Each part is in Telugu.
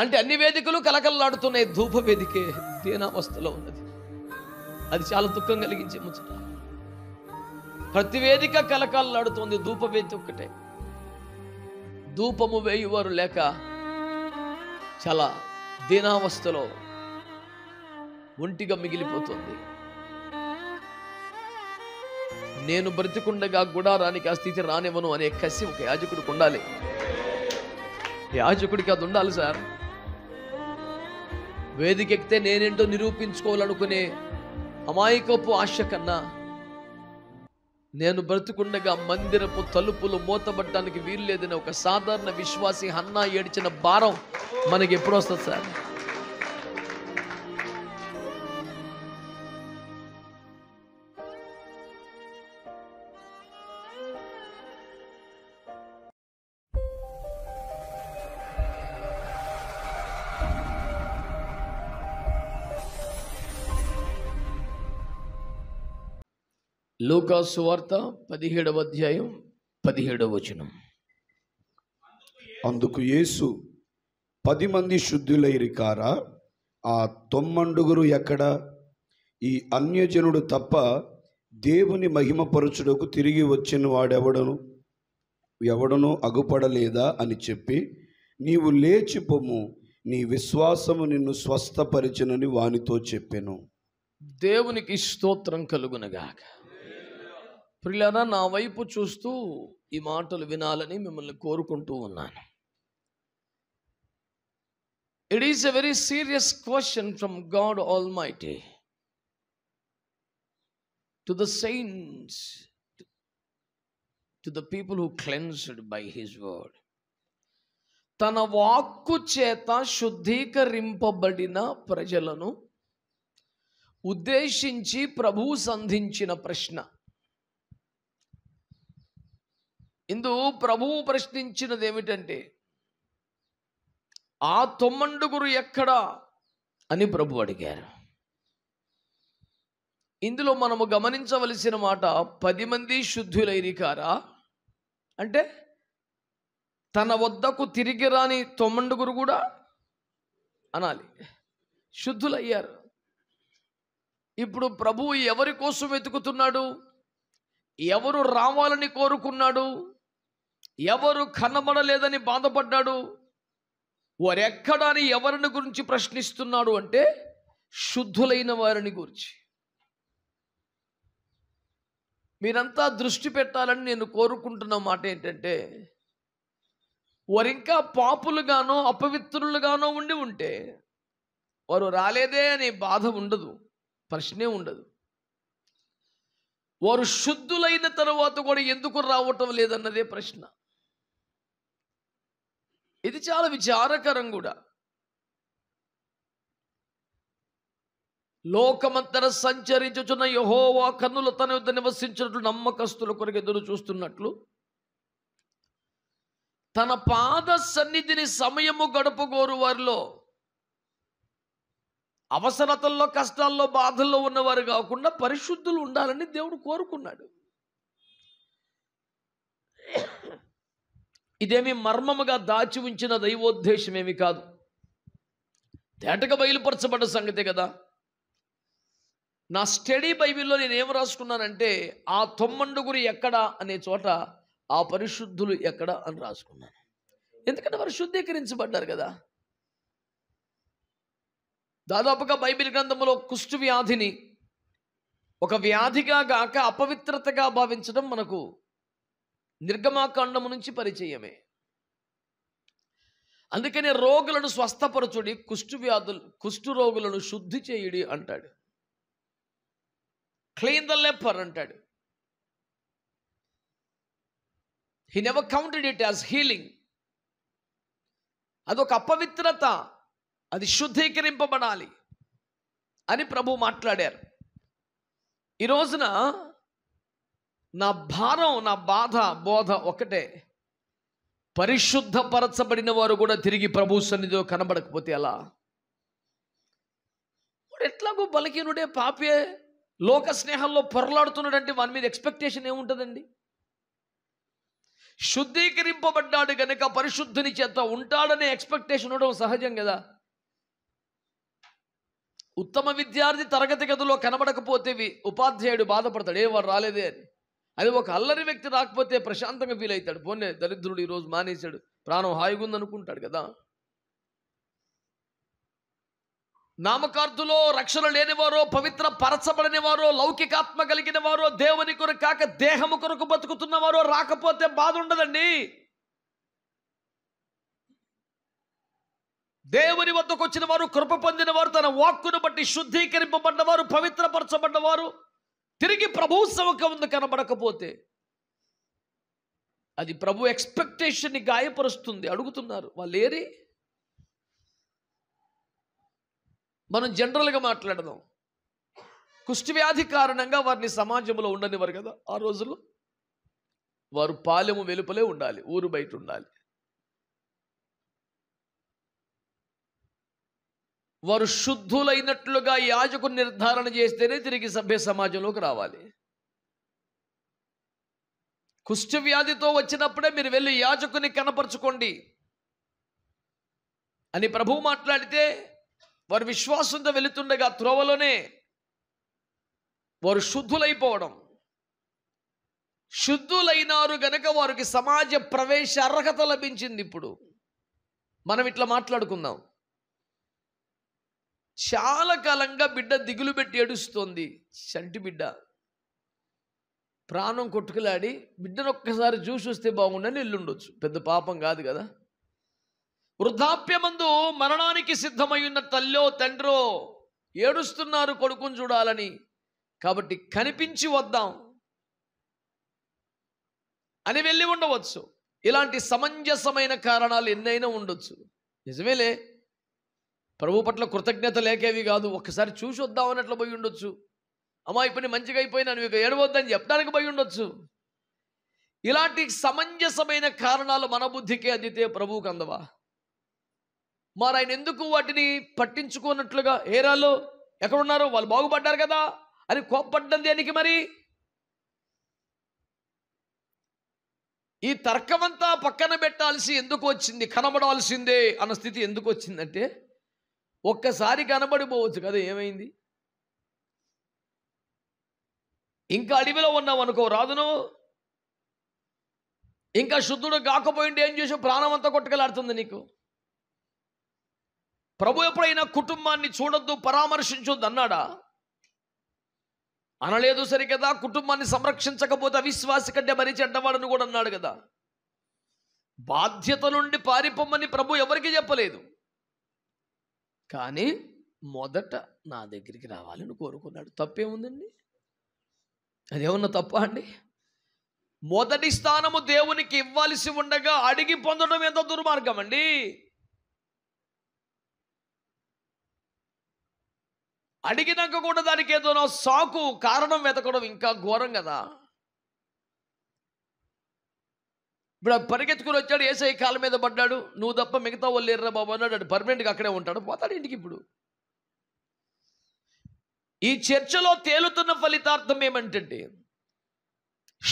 అంటే అన్ని వేదికలు కలకల్లాడుతున్నాయి ధూప వేదికే దీనావస్థలో ఉన్నది అది చాలా దుఃఖం కలిగించే ముచ్చట ప్రతి వేదిక కలకల్లాడుతుంది ధూప వేది ఒక్కటే ధూపము వేయువారు లేక చాలా దీనావస్థలో ఒంటిగా మిగిలిపోతుంది నేను బ్రతికుండగా గుడారానికి ఆ స్థితి రానివ్వను అనే కసి ఒక యాజకుడికి ఉండాలి యాజకుడికి అది ఉండాలి సార్ వేదికెక్కితే నేనేంటో నిరూపించుకోవాలనుకునే అమాయకపు ఆశ కన్నా నేను బ్రతుకుండగా మందిరపు తలుపులు మూతబట్టడానికి వీలు లేదని ఒక సాధారణ విశ్వాసి హన్నా ఏడ్చిన భారం మనకి ఎప్పుడు వస్తుంది సార్ లూకాసు వార్త పదిహేడవ అధ్యాయం పదిహేడవ వచనం అందుకు యేసు పది మంది శుద్ధులైరి కారా ఆ తొమ్మండుగురు ఎక్కడ ఈ అన్యజనుడు తప్ప దేవుని మహిమపరచుడకు తిరిగి వచ్చిన వాడెవడను ఎవడను అగుపడలేదా అని చెప్పి నీవు లేచి పొమ్ము నీ విశ్వాసము నిన్ను స్వస్థపరిచినని వానితో చెప్పాను దేవునికి స్తోత్రం కలుగునగాక ప్రిలరా నా వైపు చూస్తూ ఈ మాటలు వినాలని మిమ్మల్ని కోరుకుంటూ ఉన్నాను it is a very serious question from God almighty to the saints to the people who cleansed by his word తన వాక్కు చేత శుద్ధీకరింపబడిన ప్రజలను ఉద్దేశించి ప్రభువు సంధించిన ప్రశ్న ఇందు ప్రభువు ప్రశ్నించినది ఏమిటంటే ఆ తొమ్మండుగురు ఎక్కడా అని ప్రభు అడిగారు ఇందులో మనము గమనించవలసిన మాట పది మంది శుద్ధులైరి కారా అంటే తన వద్దకు తిరిగి రాని తొమ్మండుగురు కూడా అనాలి శుద్ధులయ్యారు ఇప్పుడు ప్రభువు ఎవరి కోసం వెతుకుతున్నాడు ఎవరు రావాలని కోరుకున్నాడు ఎవరు కనబడలేదని బాధపడ్డాడు వారెక్కడాని ఎవరిని గురించి ప్రశ్నిస్తున్నాడు అంటే శుద్ధులైన వారిని గురించి మీరంతా దృష్టి పెట్టాలని నేను కోరుకుంటున్న మాట ఏంటంటే వారింకా పాపులుగానో అపవిత్రులుగానో ఉండి ఉంటే వారు రాలేదే అనే బాధ ఉండదు ప్రశ్నే ఉండదు వారు శుద్ధులైన తర్వాత కూడా ఎందుకు రావటం లేదన్నదే ప్రశ్న ఇది చాలా విచారకరం కూడా లోకమంతర సంచరించుచున్న యహోవా కన్నుల తన యుద్ధ నివసించినట్లు నమ్మకస్తుల కొరకు ఎదురు చూస్తున్నట్లు తన పాద సన్నిధిని సమయము గడపగోరు వారిలో అవసరతల్లో కష్టాల్లో బాధల్లో ఉన్నవారు కాకుండా పరిశుద్ధులు ఉండాలని దేవుడు కోరుకున్నాడు ఇదేమి మర్మముగా దాచి ఉంచిన దైవోద్దేశం ఏమి కాదు తేటగా బయలుపరచబడ్డ సంగతే కదా నా స్టడీ బైబిల్లో నేను ఏం రాసుకున్నానంటే ఆ తొమ్మండుగురు ఎక్కడ అనే చోట ఆ పరిశుద్ధులు ఎక్కడ అని రాసుకున్నాను ఎందుకంటే వారు శుద్ధీకరించబడ్డారు కదా దాదాపుగా బైబిల్ గ్రంథంలో కుష్టు వ్యాధిని ఒక వ్యాధిగా గాక అపవిత్రతగా భావించడం మనకు నిర్గమాకాండము నుంచి పరిచయమే అందుకనే రోగులను స్వస్థపరచుడి కుష్టు వ్యాధులు కుష్టు రోగులను శుద్ధి చేయుడి అంటాడు క్లీన్ ద లెపర్ అంటాడు he never counted it as healing అదొక అపవిత్రత అది శుద్ధీకరింపబడాలి అని ప్రభు మాట్లాడారు ఈ రోజున నా భారం నా బాధ బోధ ఒకటే పరిశుద్ధపరచబడిన వారు కూడా తిరిగి ప్రభు సన్నిధిలో కనబడకపోతే ఎలా ఎట్లాగో బలహీనుడే పాపే లోక స్నేహంలో పొరలాడుతున్నాడంటే వాని మీద ఎక్స్పెక్టేషన్ ఏముంటుందండి శుద్ధీకరింపబడ్డాడు కనుక పరిశుద్ధుని చేత ఉంటాడనే ఎక్స్పెక్టేషన్ ఉండడం సహజం కదా ఉత్తమ విద్యార్థి తరగతి గదిలో కనబడకపోతే ఉపాధ్యాయుడు బాధపడతాడు ఏ వారు రాలేదే అని అది ఒక అల్లరి వ్యక్తి రాకపోతే ప్రశాంతంగా ఫీల్ అవుతాడు పోనే దరిద్రుడు ఈరోజు మానేశాడు ప్రాణం హాయిగా ఉందనుకుంటాడు కదా నామకార్థులో రక్షణ లేనివారో పవిత్ర వారో లౌకికాత్మ కలిగిన వారో దేవుని కొరకు కాక దేహము కొరకు బతుకుతున్నవారో రాకపోతే బాధ ఉండదండి దేవుని వద్దకు వచ్చిన వారు కృప పొందిన వారు తన వాక్కును బట్టి శుద్ధీకరింపబడ్డవారు పవిత్రపరచబడ్డవారు తిరిగి ప్రభు సవక ముందు కనబడకపోతే అది ప్రభు ఎక్స్పెక్టేషన్ని గాయపరుస్తుంది అడుగుతున్నారు వాళ్ళు ఏరి మనం జనరల్గా మాట్లాడదాం కుష్టివ్యాధి కారణంగా వారిని సమాజంలో ఉండనివారు కదా ఆ రోజుల్లో వారు పాలెము వెలుపలే ఉండాలి ఊరు బయట ఉండాలి వారు శుద్ధులైనట్లుగా యాజకు నిర్ధారణ చేస్తేనే తిరిగి సభ్య సమాజంలోకి రావాలి కుష్ఠవ్యాధితో వచ్చినప్పుడే మీరు వెళ్ళి యాజకుని కనపరచుకోండి అని ప్రభువు మాట్లాడితే వారు విశ్వాసంతో వెళుతుండగా త్రోవలోనే వారు శుద్ధులైపోవడం శుద్ధులైనారు గనక వారికి సమాజ ప్రవేశ అర్హత లభించింది ఇప్పుడు మనం ఇట్లా మాట్లాడుకుందాం చాలా కాలంగా బిడ్డ దిగులు పెట్టి ఏడుస్తోంది చంటి బిడ్డ ప్రాణం కొట్టుకులాడి బిడ్డను ఒక్కసారి చూసి వస్తే బాగుండని ఎల్లుండొచ్చు పెద్ద పాపం కాదు కదా వృద్ధాప్యమందు మరణానికి సిద్ధమయ్యున్న తల్లో తండ్రో ఏడుస్తున్నారు కొడుకుని చూడాలని కాబట్టి కనిపించి వద్దాం అని వెళ్ళి ఉండవచ్చు ఇలాంటి సమంజసమైన కారణాలు ఎన్నైనా ఉండొచ్చు నిజమేలే ప్రభు పట్ల కృతజ్ఞత లేకేవి కాదు ఒక్కసారి చూసి వద్దామన్నట్లు పోయి ఉండొచ్చు అమ్మా ఇప్పుడు మంచిగా అయిపోయినా నువ్వు ఏడవద్దని చెప్పడానికి పోయి ఉండొచ్చు ఇలాంటి సమంజసమైన కారణాలు మన బుద్ధికే అందితే ప్రభువుకు అందవా మరి ఆయన ఎందుకు వాటిని పట్టించుకున్నట్లుగా ఏరాలో ఎక్కడున్నారు వాళ్ళు బాగుపడ్డారు కదా అని కోప్పడ్డం దేనికి మరి ఈ తర్కమంతా పక్కన పెట్టాల్సి ఎందుకు వచ్చింది కనబడాల్సిందే అన్న స్థితి ఎందుకు వచ్చిందంటే ఒక్కసారి కనబడిపోవచ్చు కదా ఏమైంది ఇంకా అడవిలో ఉన్నావు అనుకో రాదును ఇంకా శుద్ధుడు కాకపోయింటే ఏం చేసి ప్రాణం అంతా కొట్టుకెళ్లాడుతుంది నీకు ప్రభు ఎప్పుడైనా కుటుంబాన్ని చూడొద్దు పరామర్శించొద్దు అన్నాడా అనలేదు సరికదా కదా కుటుంబాన్ని సంరక్షించకపోతే అవిశ్వాసి కంటే మరీ చెడ్డవాడని కూడా అన్నాడు కదా బాధ్యత నుండి పారిపోమ్మని ప్రభు ఎవరికి చెప్పలేదు కానీ మొదట నా దగ్గరికి రావాలని కోరుకున్నాడు తప్పేముందండి అదేమన్నా తప్ప అండి మొదటి స్థానము దేవునికి ఇవ్వాల్సి ఉండగా అడిగి పొందడం ఎంత దుర్మార్గం అండి అడిగినాక కూడా దానికి ఏదో సాకు కారణం వెతకడం ఇంకా ఘోరం కదా ఇప్పుడు పరిగెత్తుకుని వచ్చాడు ఏసఐ కాలం మీద పడ్డాడు నువ్వు తప్ప మిగతా వాళ్ళు లేరురా బాబు అన్నాడు పర్మనెంట్గా అక్కడే ఉంటాడు పోతాడు ఇంటికి ఇప్పుడు ఈ చర్చలో తేలుతున్న ఫలితార్థం ఏమంటే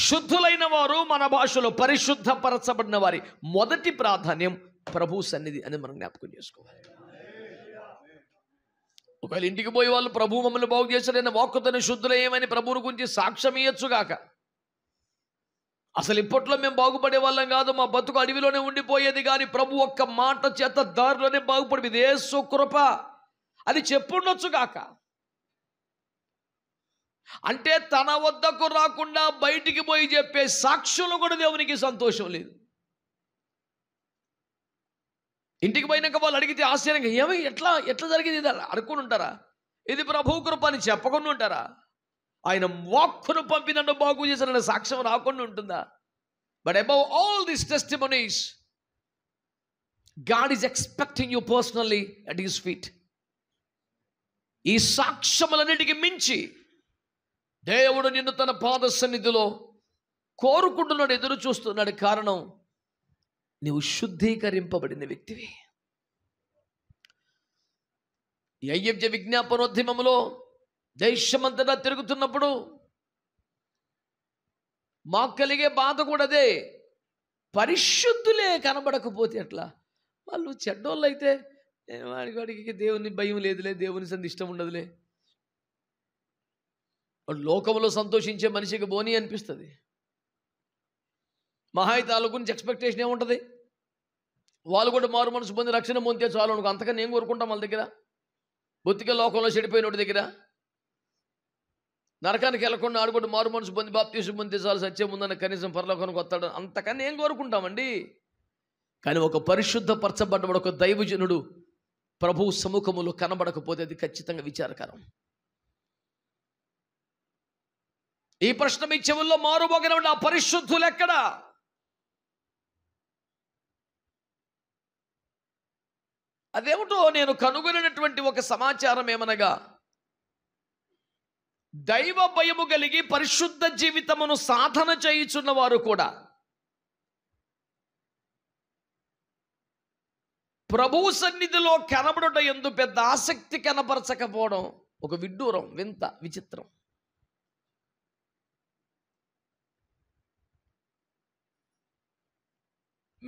శుద్ధులైన వారు మన భాషలో పరిశుద్ధపరచబడిన వారి మొదటి ప్రాధాన్యం ప్రభు సన్నిధి అని మనం జ్ఞాపకం చేసుకోవాలి ఒకవేళ ఇంటికి పోయి వాళ్ళు ప్రభు మమ్మల్ని బాగు చేశారని వాక్కుతని శుద్ధులయ్యమని ప్రభువు గురించి సాక్ష్యం ఇయ్యచ్చుగాక అసలు ఇప్పట్లో మేము బాగుపడే వాళ్ళం కాదు మా బతుకు అడవిలోనే ఉండిపోయేది కానీ ప్రభు ఒక్క మాట చేత దారిలోనే బాగుపడి ఏ కృప అని చెప్పుండొచ్చు కాక అంటే తన వద్దకు రాకుండా బయటికి పోయి చెప్పే సాక్షులు కూడా దేవునికి సంతోషం లేదు ఇంటికి పోయినాక వాళ్ళు అడిగితే ఆశ్చర్యంగా ఏమి ఎట్లా ఎట్లా జరిగింది ఇది అనుకుని ఉంటారా ఇది ప్రభు కృప అని చెప్పకుండా ఉంటారా ఆయన వాక్కును పంపి నన్ను బాగు చేసిన సాక్ష్యం రాకుండా ఉంటుందా but above all this testimonies God is expecting you personally at his feet ఈ సాక్ష్యములన్నిటికీ మించి దేవుడు నిన్ను తన పాద సన్నిధిలో కోరుకుంటున్నాడు ఎదురు చూస్తున్నాడు కారణం నీవు శుద్ధీకరింపబడిన వ్యక్తివి ఈ అయ్యబ్జ విజ్ఞాపనోద్యమంలో దేశమంతటా తిరుగుతున్నప్పుడు మాకు కలిగే బాధ కూడా అదే పరిశుద్ధులే కనబడకపోతే అట్లా వాళ్ళు చెడ్డోళ్ళు అయితే వాడి వాడికి దేవుని భయం లేదులే దేవుని సంది ఇష్టం ఉండదులే లోకంలో సంతోషించే మనిషికి బోని అనిపిస్తుంది మహాయి తాలూకు నుంచి ఎక్స్పెక్టేషన్ ఏముంటుంది వాళ్ళు కూడా మారు మనసు పొంది రక్షణ పొందితే చాలు అనుకో అంతకన్నా ఏం కోరుకుంటాం వాళ్ళ దగ్గర బొత్తికే లోకంలో చెడిపోయినోటి దగ్గర నరకానికి వెళ్లకుండా ఆడుకుంటూ మారు మనసు పొంది బాప్తీసు పొంది చాలు సత్యం ఉందని కనీసం పరలోకానికి వస్తాడు అంతకన్నా ఏం కోరుకుంటామండి కానీ ఒక పరచబడ్డవాడు ఒక దైవజనుడు ప్రభువు సముఖములు కనబడకపోతే అది ఖచ్చితంగా విచారకరం ఈ ప్రశ్న మీ చెవుల్లో మారుబోగిన ఆ పరిశుద్ధులు ఎక్కడా అదేమిటో నేను కనుగొనినటువంటి ఒక సమాచారం ఏమనగా దైవ భయము కలిగి పరిశుద్ధ జీవితమును సాధన చేయుచున్న వారు కూడా ప్రభు సన్నిధిలో కనబడుట ఎందు పెద్ద ఆసక్తి కనపరచకపోవడం ఒక విడ్డూరం వింత విచిత్రం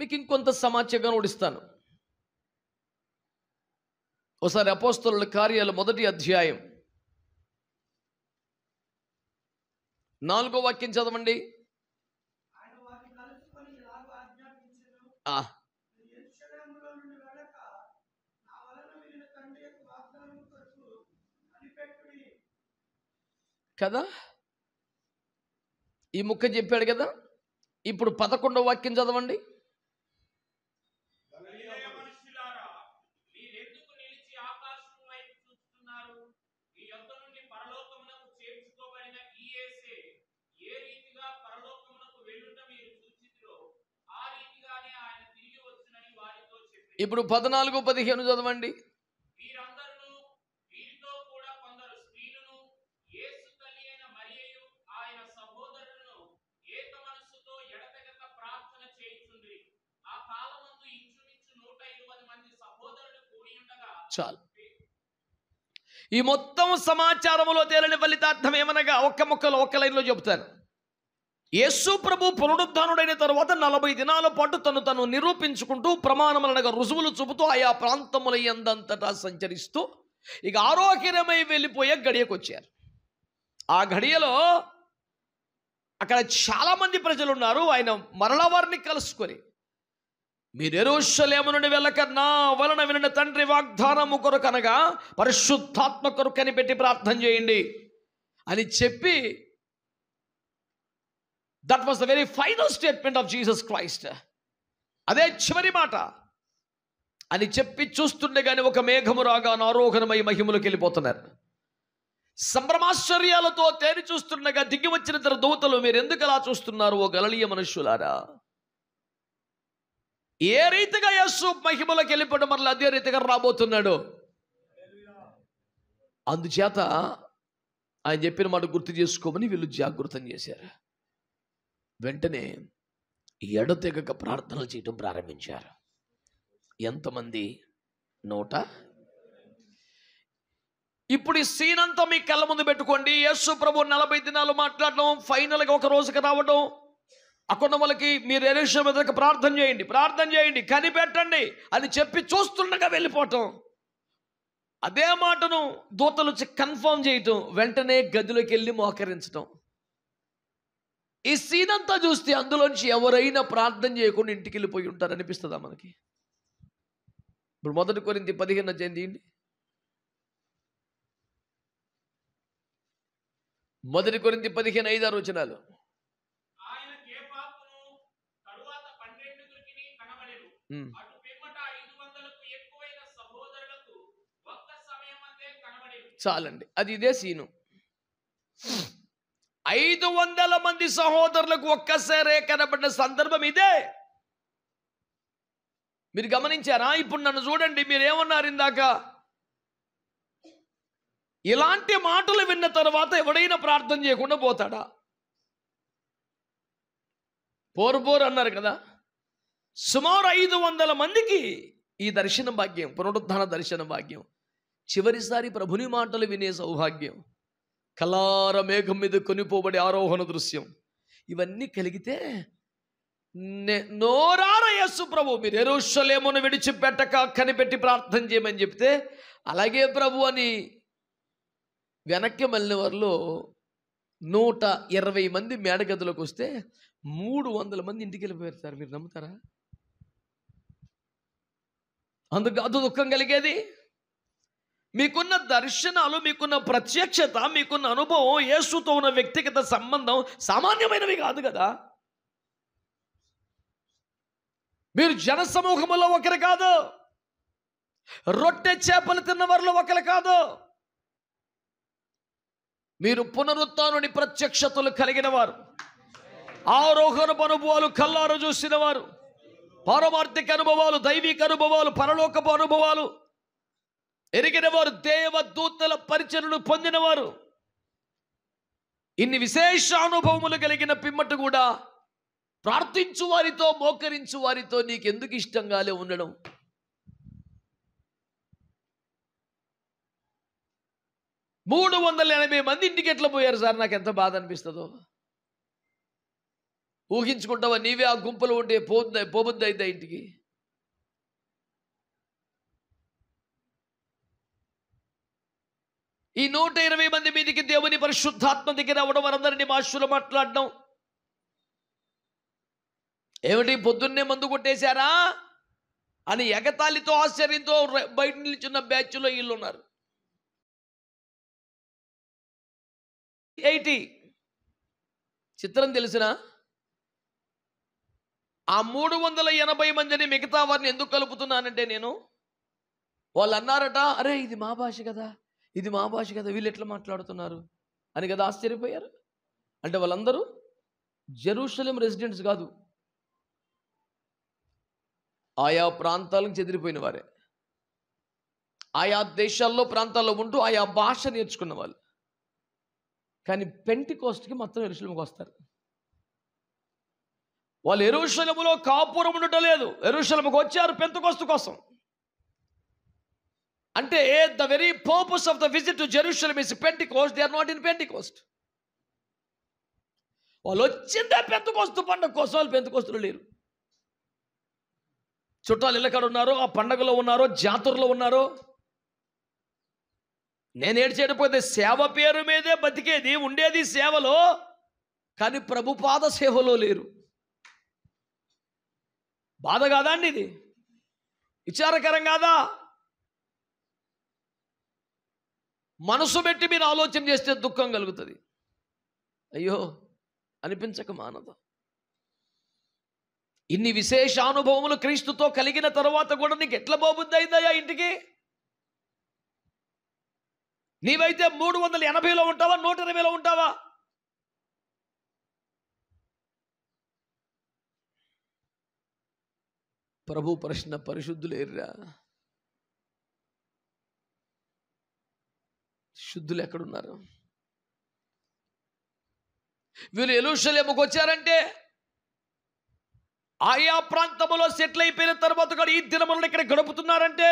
మీకు ఇంకొంత సమాచారంగా నోడిస్తాను ఒకసారి అపోస్తరుల కార్యాలు మొదటి అధ్యాయం నాలుగో వాక్యం చదవండి కదా ఈ ముక్క చెప్పాడు కదా ఇప్పుడు పదకొండో వాక్యం చదవండి ఇప్పుడు పద్నాలుగు పదిహేను చదవండి చాలు ఈ మొత్తం సమాచారములో తేలని ఫలితార్థం ఏమనగా ఒక్క మొక్కలు ఒక్క లైన్లో చెబుతాను యేసు ప్రభు పునరుద్ధానుడైన తర్వాత నలభై దినాల పాటు తను తను నిరూపించుకుంటూ ప్రమాణములనగా రుజువులు చూపుతూ ఆయా ప్రాంతముల ఎందంతటా సంచరిస్తూ ఇక ఆరోగ్యమై వెళ్ళిపోయే గడియకు వచ్చారు ఆ గడియలో అక్కడ చాలామంది ప్రజలు ఉన్నారు ఆయన మరల వారిని కలుసుకొని మీరు ఎరుషలేము నుండి వెళ్ళకన్నా వలన వినని తండ్రి వాగ్దానము కొరకనగా పరిశుద్ధాత్మ కొరకని పెట్టి ప్రార్థన చేయండి అని చెప్పి that was the very final statement of Jesus Christ అదే చివరి మాట అని చెప్పి చూస్తుండగానే ఒక మేఘము రాగా ఆరోహణమై మహిమలోకి వెళ్ళిపోతున్నారు సంభ్రమాశ్చర్యాలతో తేరి చూస్తుండగా దిగి వచ్చిన ఇద్దరు దూతలు మీరు ఎందుకు అలా చూస్తున్నారు ఓ గలలీయ మనుష్యులారా ఏ రీతిగా యస్సు మహిమలోకి వెళ్ళిపోవడం మరల అదే రీతిగా రాబోతున్నాడు అందుచేత ఆయన చెప్పిన మాట గుర్తు చేసుకోమని వీళ్ళు జాగృతం చేశారు వెంటనే ఎడతెగక ప్రార్థనలు చేయటం ప్రారంభించారు ఎంతమంది నూట ఇప్పుడు ఈ సీన్ అంతా మీ కళ్ళ ముందు పెట్టుకోండి యేసు ప్రభు నలభై దినాలు మాట్లాడటం ఫైనల్గా ఒక రోజుకి రావడం అక్కడ వాళ్ళకి మీరు ఎరేషన్ మీద ప్రార్థన చేయండి ప్రార్థన చేయండి కనిపెట్టండి అని చెప్పి చూస్తుండగా వెళ్ళిపోవటం అదే మాటను దూతలు వచ్చి కన్ఫర్మ్ చేయటం వెంటనే గదిలోకి వెళ్ళి మోకరించటం ఈ సీన్ అంతా చూస్తే అందులోంచి ఎవరైనా ప్రార్థన చేయకుండా ఇంటికి వెళ్ళిపోయి ఉంటారు అనిపిస్తుందా మనకి ఇప్పుడు మొదటి కొరింది పదిహేను చెంది మొదటి కొరింది పదిహేను ఐదు ఆరు వచనాలు చాలండి అది ఇదే సీను ఐదు వందల మంది సహోదరులకు ఒక్కసారే కనబడిన సందర్భం ఇదే మీరు గమనించారా ఇప్పుడు నన్ను చూడండి మీరేమన్నారు ఇందాక ఇలాంటి మాటలు విన్న తర్వాత ఎవడైనా ప్రార్థన చేయకుండా పోతాడా పోరు పోరు అన్నారు కదా సుమారు ఐదు వందల మందికి ఈ దర్శన భాగ్యం పునరుద్ధాన దర్శన భాగ్యం చివరిసారి ప్రభుని మాటలు వినే సౌభాగ్యం కలార మేఘం మీద కొనిపోబడి ఆరోహణ దృశ్యం ఇవన్నీ కలిగితే నోరార యేసు ప్రభు మీరు ఎరుషలేమును విడిచిపెట్టక కనిపెట్టి ప్రార్థన చేయమని చెప్తే అలాగే ప్రభు అని వెనక్కి మళ్ళిన వారిలో నూట ఇరవై మంది మేడగదులకు వస్తే మూడు వందల మంది ఇంటికి వెళ్ళిపోయారు సార్ మీరు నమ్ముతారా అందుకు అది దుఃఖం కలిగేది మీకున్న దర్శనాలు మీకున్న ప్రత్యక్షత మీకున్న అనుభవం యేసుతో ఉన్న వ్యక్తిగత సంబంధం సామాన్యమైనవి కాదు కదా మీరు జనసమూహములో ఒకరు కాదు రొట్టె చేపలు తిన్నవారిలో ఒకరు కాదు మీరు పునరుత్నుని ప్రత్యక్షతలు కలిగిన వారు ఆరోహణ అనుభవాలు కల్లారు చూసిన వారు పారమార్థిక అనుభవాలు దైవిక అనుభవాలు పరలోకపు అనుభవాలు ఎరిగిన వారు దేవదూతల పరిచయలు పొందినవారు ఇన్ని విశేష అనుభవములు కలిగిన పిమ్మట కూడా ప్రార్థించు వారితో మోకరించు వారితో నీకెందుకు ఇష్టంగానే ఉండడం మూడు వందల ఎనభై మంది ఇంటికి ఎట్లా పోయారు సార్ నాకు ఎంత బాధ అనిపిస్తుందో ఊహించుకుంటావా నీవే ఆ గుంపులు ఉంటే పోబుద్ది అయితే ఇంటికి ఈ నూట ఇరవై మంది మీదికి దేవుని పరిశుద్ధాత్మ దగ్గర అవ్వడం వారందరినీ భాషలో మాట్లాడడం ఏమిటి పొద్దున్నే మందు కొట్టేశారా అని ఎగతాళితో ఆశ్చర్యంతో బయట నిల్చున్న బ్యాచ్లో వీళ్ళు ఉన్నారు ఎయిటీ చిత్రం తెలిసిన ఆ మూడు వందల ఎనభై మందిని మిగతా వారిని ఎందుకు కలుపుతున్నానంటే నేను వాళ్ళు అన్నారట అరే ఇది మా భాష కదా ఇది మా భాష కదా వీళ్ళు ఎట్లా మాట్లాడుతున్నారు అని కదా ఆశ్చర్యపోయారు అంటే వాళ్ళందరూ జరూషలం రెసిడెంట్స్ కాదు ఆయా ప్రాంతాలకు చెదిరిపోయిన వారే ఆయా దేశాల్లో ప్రాంతాల్లో ఉంటూ ఆయా భాష నేర్చుకున్న వాళ్ళు కానీ పెంటి కోస్ట్కి మొత్తం ఎరుసలంకి వస్తారు వాళ్ళు ఎరుశలములో కాపురం ఉండటం లేదు ఎరుశలంకి వచ్చారు పెంతకోస్తు కోసం అంటే the very purpose of the visit to Jerusalem is Pentecost they are not in Pentecost వాళ్ళు వచ్చిందే పెద్ద కోస్తు పండుగ కోసం వాళ్ళు పెంత కోస్తులు లేరు చుట్టాలు ఇళ్ళకాడ ఉన్నారో ఆ పండగలో ఉన్నారో జాతరలో ఉన్నారో నేను ఏడ్చేయకపోతే సేవ పేరు మీదే బతికేది ఉండేది సేవలో కానీ ప్రభుపాద సేవలో లేరు బాధ కాదా అండి ఇది విచారకరం కాదా మనసు పెట్టి మీరు ఆలోచన చేస్తే దుఃఖం కలుగుతుంది అయ్యో అనిపించక మానదు ఇన్ని విశేష అనుభవములు క్రీస్తుతో కలిగిన తర్వాత కూడా నీకు ఎట్లా బాబుద్ది అయిందయ్యా ఇంటికి నీవైతే మూడు వందల ఎనభైలో ఉంటావా నూట ఇరవైలో ఉంటావా ప్రభు ప్రశ్న పరిశుద్ధులేర్రా శుద్ధులు ఎక్కడున్నారు వీళ్ళు ఎలుషలేముకు వచ్చారంటే ఆయా ప్రాంతంలో సెటిల్ అయిపోయిన తర్వాత కూడా ఈ దినములను ఇక్కడ గడుపుతున్నారంటే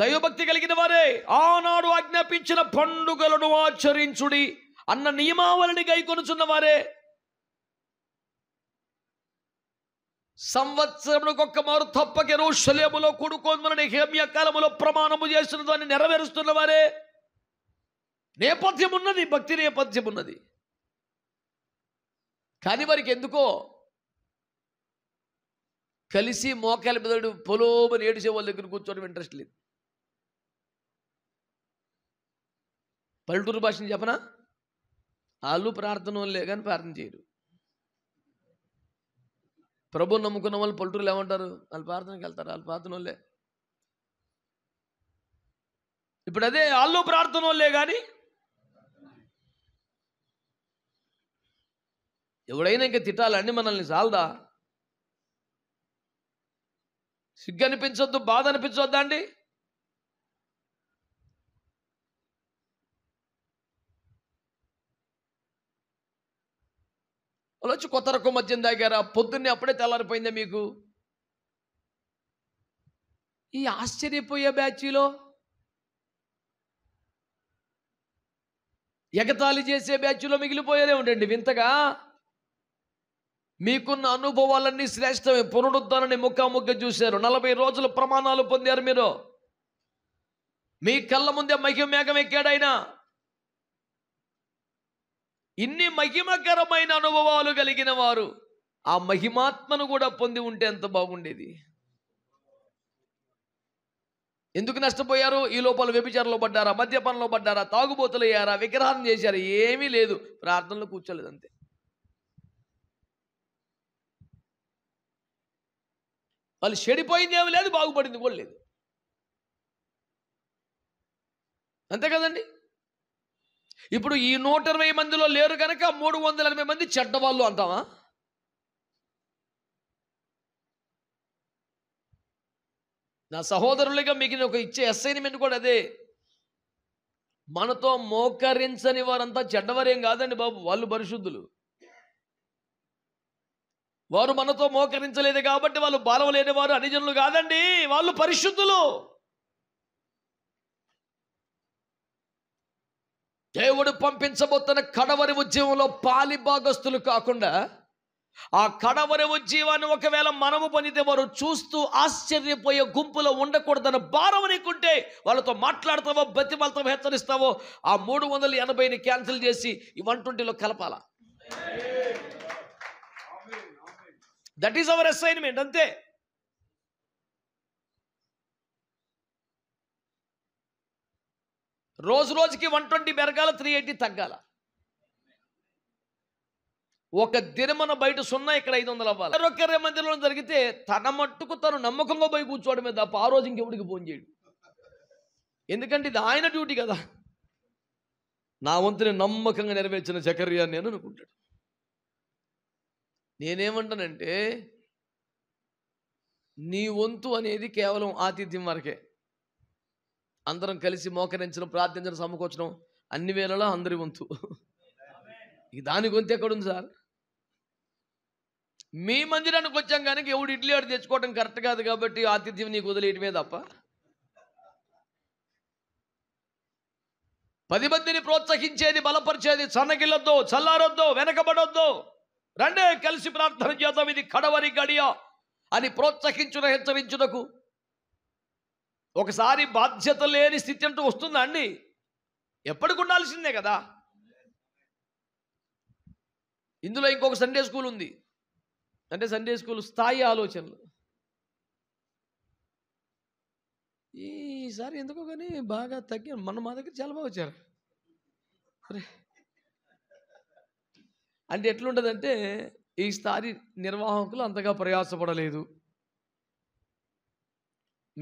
దైవభక్తి కలిగిన వారే ఆనాడు ఆజ్ఞాపించిన పండుగలను ఆచరించుడి అన్న నియమావళిని గైకొనుచున్న వారే సంవత్సరములకు ఒక్క మారు తప్పక ఎరుషలేములో కూడుకోమని హేమ్య కాలములో ప్రమాణము చేసిన దాన్ని నెరవేరుస్తున్న వారే నేపథ్యం ఉన్నది భక్తి నేపథ్యం ఉన్నది కానీ వారికి ఎందుకో కలిసి మోకాలి మీద పొలోమని ఏడిసే వాళ్ళ దగ్గర కూర్చోవడం ఇంట్రెస్ట్ లేదు పల్లెటూరు భాషను చెప్పనా వాళ్ళు ప్రార్థన లే కానీ ప్రార్థన చేయరు ప్రభు నమ్ముకున్న వాళ్ళు పల్లెటూరులు ఏమంటారు వాళ్ళు ప్రార్థనకి వెళ్తారు వాళ్ళు ప్రార్థన వాళ్ళే ఇప్పుడు అదే వాళ్ళు ప్రార్థన వాళ్ళే కానీ ఎవడైనా ఇంకా తిట్టాలండి మనల్ని చాలదా సిగ్గు అనిపించొద్దు బాధ అనిపించొద్దా అండి వచ్చి కొత్త రకం మద్యం తాగారా పొద్దున్నే అప్పుడే తెల్లారిపోయిందా మీకు ఈ ఆశ్చర్యపోయే బ్యాచీలో ఎగతాళి చేసే బ్యాచ్లో మిగిలిపోయేదే ఉండండి వింతగా మీకున్న అనుభవాలన్నీ శ్రేష్టమే పునరుద్ధరణని ముఖాముఖి చూశారు నలభై రోజుల ప్రమాణాలు పొందారు మీరు మీ కళ్ళ ముందే మహిమేఘం ఎక్కాడైనా ఇన్ని మహిమకరమైన అనుభవాలు కలిగిన వారు ఆ మహిమాత్మను కూడా పొంది ఉంటే ఎంత బాగుండేది ఎందుకు నష్టపోయారు ఈ లోపల వ్యభిచారంలో పడ్డారా మద్యపానంలో పడ్డారా తాగుబోతులయ్యారా విగ్రహం చేశారు ఏమీ లేదు ప్రార్థనలు కూర్చోలేదు అంతే వాళ్ళు చెడిపోయింది ఏమి లేదు బాగుపడింది కూడా లేదు అంతే కదండి ఇప్పుడు ఈ నూట ఇరవై మందిలో లేరు కనుక మూడు వందల ఎనభై మంది చెడ్డవాళ్ళు అంటావా నా సహోదరులుగా మీకు ఒక ఇచ్చే అసైన్మెంట్ కూడా అదే మనతో మోకరించని వారంతా చెడ్డవారేం కాదండి బాబు వాళ్ళు పరిశుద్ధులు వారు మనతో మోకరించలేదు కాబట్టి వాళ్ళు బాలవలేని వారు అనిజనులు కాదండి వాళ్ళు పరిశుద్ధులు దేవుడు పంపించబోతున్న కడవరి ఉద్యమంలో పాలి భాగస్తులు కాకుండా ఆ కడవరి ఉద్యమాన్ని ఒకవేళ మనము పొందితే వారు చూస్తూ ఆశ్చర్యపోయే గుంపులో ఉండకూడదని భారం నీకుంటే వాళ్ళతో మాట్లాడతావో బతిమలతో హెచ్చరిస్తావో ఆ మూడు వందల ఎనభైని క్యాన్సిల్ చేసి ఈ వన్ ట్వంటీలో కలపాల దట్ ఈస్ అవర్ అసైన్మెంట్ అంతే రోజు రోజుకి వన్ ట్వంటీ పెరగాల త్రీ ఎయిటీ తగ్గాల ఒక దినమన బయట సున్నా ఇక్కడ ఐదు వందలు అవ్వాలి మరొకరే మందిలో జరిగితే తన మట్టుకు తను నమ్మకంగా పోయి కూర్చోవడమే తప్ప ఆ రోజు ఇంకెవడికి ఫోన్ చేయడు ఎందుకంటే ఇది ఆయన డ్యూటీ కదా నా వంతుని నమ్మకంగా నెరవేర్చిన చకర్య నేను అనుకుంటాడు నేనేమంటానంటే నీ వంతు అనేది కేవలం ఆతిథ్యం వరకే అందరం కలిసి మోకరించడం ప్రార్థించడం సమకూర్చడం అన్ని వేళలో అందరి వంతు ఇక దాని గొంతు ఎక్కడుంది సార్ మీ మందిరానికి వచ్చాం కానీ ఎవడు ఇడ్లీ ఆడు తెచ్చుకోవడం కరెక్ట్ కాదు కాబట్టి ఆతిథ్యం నీకు వదిలేయటమే తప్ప పది మందిని ప్రోత్సహించేది బలపరిచేది సన్నగిల్లొద్దు చల్లారొద్దు వెనకబడొద్దు రెండే కలిసి ప్రార్థన చేద్దాం ఇది కడవరి గడియ అని ప్రోత్సహించున హెచ్చరించుటకు ఒకసారి బాధ్యత లేని స్థితి అంటూ వస్తుందా అండి ఎప్పటికి ఉండాల్సిందే కదా ఇందులో ఇంకొక సండే స్కూల్ ఉంది అంటే సండే స్కూల్ స్థాయి ఆలోచనలు ఈసారి ఎందుకో కానీ బాగా తగ్గి మన మా దగ్గర చాలా బాగా వచ్చారు అంటే ఎట్లుంటుందంటే ఈసారి నిర్వాహకులు అంతగా ప్రయాసపడలేదు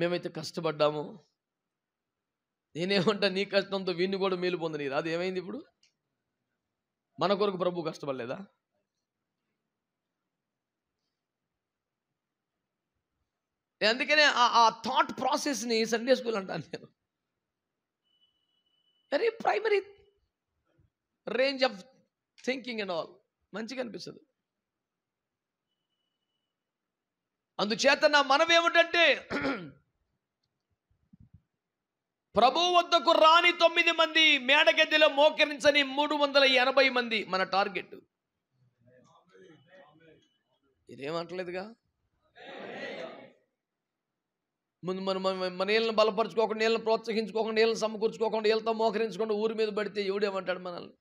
మేమైతే కష్టపడ్డాము నేనేమంటా నీ కష్టంతో వీడిని కూడా మేలు పొందని అది ఏమైంది ఇప్పుడు మన కొరకు ప్రభు కష్టపడలేదా అందుకనే ఆ థాట్ ప్రాసెస్ని సండే స్కూల్ అంటాను నేను very primary range of thinking and all మంచిగా అనిపిస్తుంది అందుచేత నా ఏమిటంటే ప్రభు వద్దకు రాని తొమ్మిది మంది మేడగద్దెలో మోకరించని మూడు వందల ఎనభై మంది మన టార్గెట్ ఇదేమంటలేదుగా ముందు మనం మన నీళ్ళని బలపరచుకోకుండా నీళ్ళని ప్రోత్సహించుకోకుండా నీళ్ళని సమకూర్చుకోకుండా నీళ్ళతో మోకరించకుండా ఊరి మీద పడితే ఎవడేమంటాడు మనల్ని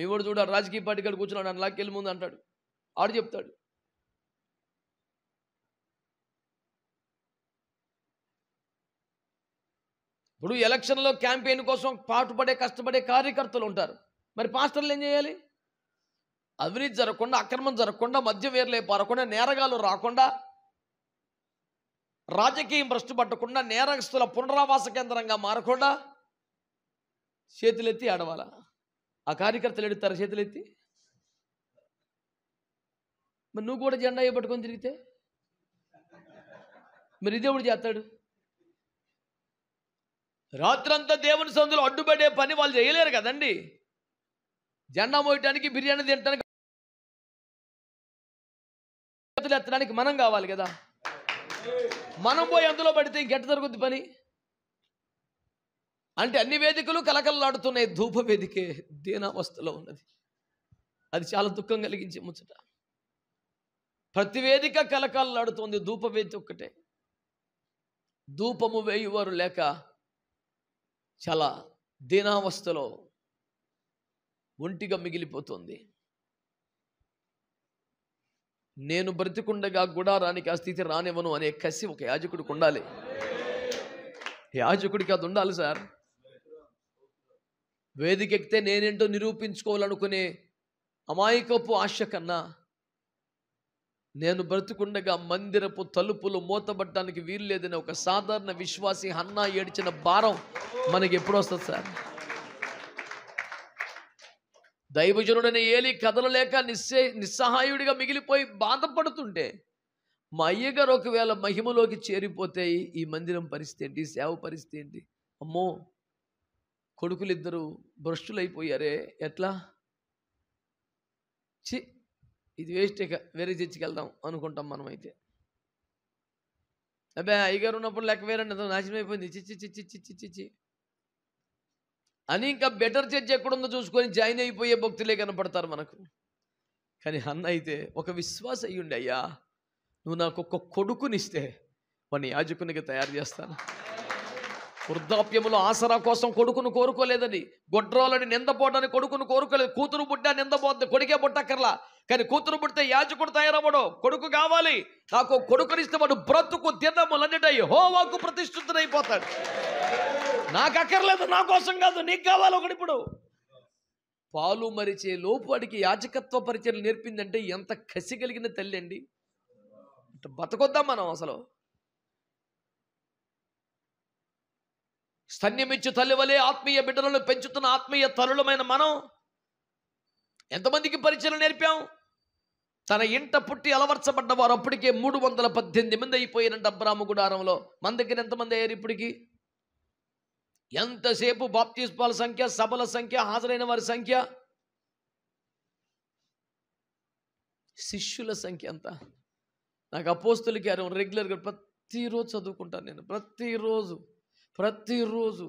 మీ వాడు చూడాడు రాజకీయ పార్టీ కాడ కూర్చున్నాడు అని లాక్కెళ్ళి ముందు అంటాడు ఆడు చెప్తాడు ఇప్పుడు ఎలక్షన్లో క్యాంపెయిన్ కోసం పాటుపడే కష్టపడే కార్యకర్తలు ఉంటారు మరి పాస్టర్లు ఏం చేయాలి అవినీతి జరగకుండా అక్రమం జరగకుండా మధ్య వేర్లే పారకుండా నేరగాలు రాకుండా రాజకీయం భ్రష్టు పట్టకుండా నేరస్తుల పునరావాస కేంద్రంగా మారకుండా చేతులెత్తి ఆడవాల ఆ కార్యకర్తలు ఎడుతారు చేతులెత్తి మరి నువ్వు కూడా జెండా పట్టుకొని తిరిగితే మరి ఇదేవుడు చేస్తాడు రాత్రంతా దేవుని సందులో అడ్డుపడే పని వాళ్ళు చేయలేరు కదండి జెండా మోయటానికి బిర్యానీ తినటానికి ఎత్తడానికి మనం కావాలి కదా మనం పోయి అందులో పడితే ఇంకెట్ట జరుగుద్ది పని అంటే అన్ని వేదికలు కలకలలాడుతున్నాయి ధూప వేదికే దీనావస్థలో ఉన్నది అది చాలా దుఃఖం కలిగించే ముచ్చట ప్రతి వేదిక కలకాలలాడుతుంది ధూప వేది ఒక్కటే ధూపము వేయువారు లేక చాలా దీనావస్థలో ఒంటిగా మిగిలిపోతుంది నేను బ్రతికుండగా గుడారానికి ఆ స్థితి రానివ్వను అనే కసి ఒక యాజకుడికి ఉండాలి యాజకుడికి అది ఉండాలి సార్ వేదికెక్కితే నేనేంటో నిరూపించుకోవాలనుకునే అమాయకపు ఆశ కన్నా నేను బ్రతుకుండగా మందిరపు తలుపులు మూతబట్టడానికి వీలు లేదని ఒక సాధారణ విశ్వాసి హన్నా ఏడిచిన భారం మనకి ఎప్పుడు వస్తుంది సార్ దైవజనుడైన ఏలి కదలలేక నిస్సే నిస్సహాయుడిగా మిగిలిపోయి బాధపడుతుంటే మా అయ్యగారు ఒకవేళ మహిమలోకి చేరిపోతే ఈ మందిరం పరిస్థితి ఏంటి సేవ పరిస్థితి ఏంటి అమ్మో కొడుకులిద్దరూ భ్రష్టులైపోయారే ఎట్లా చి ఇది వేస్ట్ ఇక వేరే చర్చికి వెళ్దాం అనుకుంటాం మనం అయితే ఐగారు ఉన్నప్పుడు లెక్క వేరండి నాశనం అయిపోయింది చిచ్చి చిచ్చి చిచ్చి చిచ్చి అని ఇంకా బెటర్ చర్చ్ ఎక్కడుందో చూసుకొని జాయిన్ అయిపోయే భక్తులే కనపడతారు మనకు కానీ అన్న అయితే ఒక విశ్వాస అయ్యుండి అయ్యా నువ్వు నాకు ఒక కొడుకునిస్తే వాడిని యాజకునిగా తయారు చేస్తాను వృద్ధాప్యములో ఆసరా కోసం కొడుకును కోరుకోలేదని గొడ్రోలని నిందపోవడానికి కొడుకును కోరుకోలేదు కూతురు బుట్ట నిందపోద్ది కొడుకే పుట్టక్కర్లా కానీ కూతురు పుడితే యాజకుడు తయారవ్వడం కొడుకు కావాలి నాకు కొడుకునిస్తే వాడు బ్రతుకు దినములన్నిటై హోవాకు ప్రతిష్ఠితుడైపోతాడు నాకు అక్కర్లేదు నా కోసం కాదు నీకు కావాలి ఒకటి ఇప్పుడు పాలు మరిచే లోపు వాడికి యాజకత్వ పరిచయం నేర్పిందంటే ఎంత కసి కలిగిన తల్లి అండి బతకొద్దాం మనం అసలు స్తన్యమిచ్చు తల్లి వలె ఆత్మీయ బిడ్డలను పెంచుతున్న ఆత్మీయ తరులమైన మనం ఎంతమందికి పరిచయం నేర్పాం తన ఇంట పుట్టి అలవర్చబడ్డ వారు అప్పటికే మూడు వందల పద్దెనిమిది మంది అయిపోయినంట అబ్రాహ్మ గుడారంలో మన దగ్గర ఎంతమంది అయ్యారు ఇప్పటికి ఎంతసేపు బాప్తీస్పాల సంఖ్య సభల సంఖ్య హాజరైన వారి సంఖ్య శిష్యుల సంఖ్య ఎంత నాకు అపోస్తులకి రెగ్యులర్గా ప్రతిరోజు చదువుకుంటాను నేను ప్రతిరోజు ప్రతిరోజు